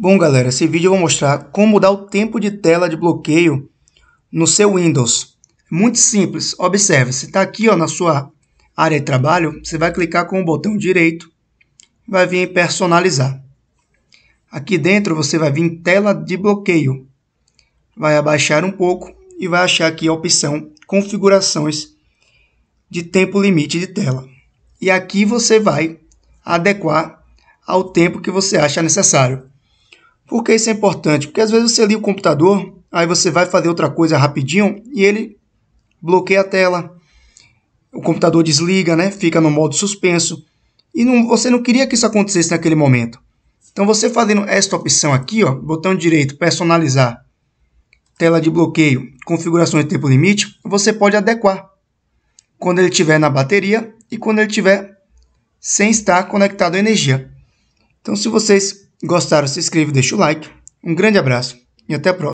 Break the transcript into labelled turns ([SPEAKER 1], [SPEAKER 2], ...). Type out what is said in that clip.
[SPEAKER 1] Bom, galera, esse vídeo eu vou mostrar como mudar o tempo de tela de bloqueio no seu Windows. Muito simples, observe, você está aqui ó, na sua área de trabalho, você vai clicar com o botão direito, vai vir em personalizar. Aqui dentro você vai vir em tela de bloqueio, vai abaixar um pouco e vai achar aqui a opção configurações de tempo limite de tela. E aqui você vai adequar ao tempo que você acha necessário. Por que isso é importante? Porque às vezes você liga o computador, aí você vai fazer outra coisa rapidinho e ele bloqueia a tela. O computador desliga, né? Fica no modo suspenso. E não, você não queria que isso acontecesse naquele momento. Então você fazendo esta opção aqui, ó, botão direito, personalizar, tela de bloqueio, configurações de tempo limite, você pode adequar quando ele estiver na bateria e quando ele estiver sem estar conectado à energia. Então se vocês Gostaram? Se inscreva, deixa o like. Um grande abraço e até a próxima.